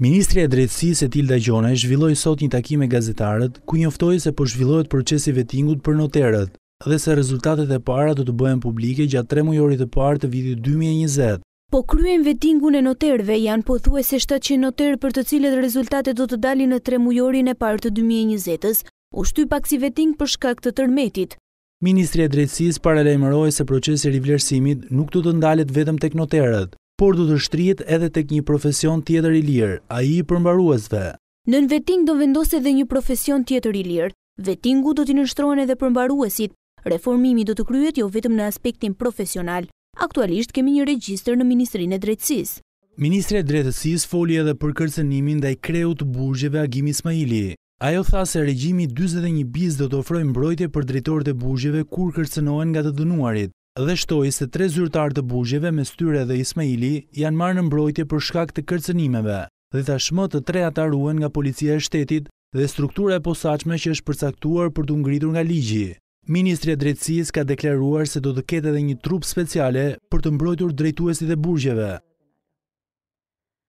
Ministri e Drejtësisë Etilda Gjonaj zhvilloi sot një takim me gazetarët ku njoftoi se po zhvillohet procesi vettingut për noterët dhe se rezultatet e para do të bëhen publike gjatë tre mujorit të parë të vitit 2020. Po kryen vettingun e noterëve janë pothuajse 700 noterë për të cilët rezultatet do të dalin në tre mujorin e parë të 2020-s. U shty pak si vetting për shkak të tërmetit. Ministri e Drejtësisë paralajmëroi se procesi rivlerësimit nuk do të ndalet vetëm tek noterët por du të shtrit edhe tek një profesion tjetër i lirë, a i përmbaruesve. Nën veting do vendose dhe një profesion tjetër i lirë, vetingu do t'i nështrohen edhe përmbaruesit, reformimi do të kryet jo vetëm në aspektin profesional. Aktualisht kemi një regjistër në Ministrinë e Drejtsis. Ministre e Drejtësis foli edhe për kërcenimin dhe i kreu të burgjeve Agim Ismaili. Ajo tha se regjimi 21 bis do të ofrojnë mbrojtje për drejtorët e burgjeve kur kërcenohen nga të dënuarit dhe shtoi se tre zyrtar të burgjeve me styre dhe Ismaili janë marrë në mbrojtje për shkak të kërcënimeve dhe tashmë të tre ata ruhen nga policia e shtetit dhe struktura e posaçme që është përcaktuar për të ngritur nga ligji. Ministri i Drejtësisë ka deklaruar se do të ketë edhe një trup speciale për të mbrojtur drejtuesit e burgjeve.